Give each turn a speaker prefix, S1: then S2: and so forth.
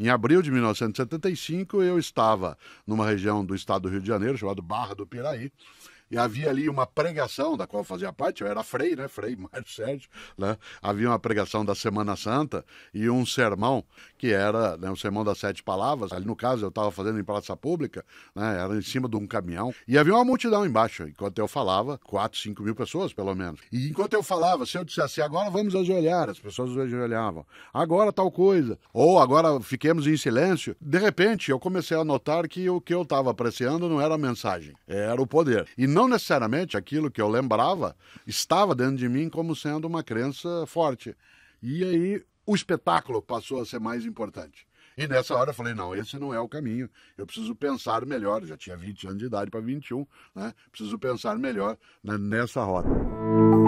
S1: Em abril de 1975, eu estava numa região do estado do Rio de Janeiro, chamada Barra do Piraí, e havia ali uma pregação, da qual fazia parte, eu era frei, né? Frei Mário Sérgio, né? Havia uma pregação da Semana Santa e um sermão, que era né, o sermão das sete palavras. Ali, no caso, eu estava fazendo em praça pública, né? Era em cima de um caminhão. E havia uma multidão embaixo, enquanto eu falava, quatro, cinco mil pessoas, pelo menos. E enquanto eu falava, se eu dissesse, agora vamos ajoelhar, as pessoas ajoelhavam. Agora tal coisa. Ou agora fiquemos em silêncio. De repente, eu comecei a notar que o que eu estava apreciando não era a mensagem, era o poder. E não necessariamente aquilo que eu lembrava estava dentro de mim como sendo uma crença forte. E aí o espetáculo passou a ser mais importante. E nessa hora eu falei, não, esse não é o caminho. Eu preciso pensar melhor. Eu já tinha 20 anos de idade para 21, né? Preciso pensar melhor né, nessa rota.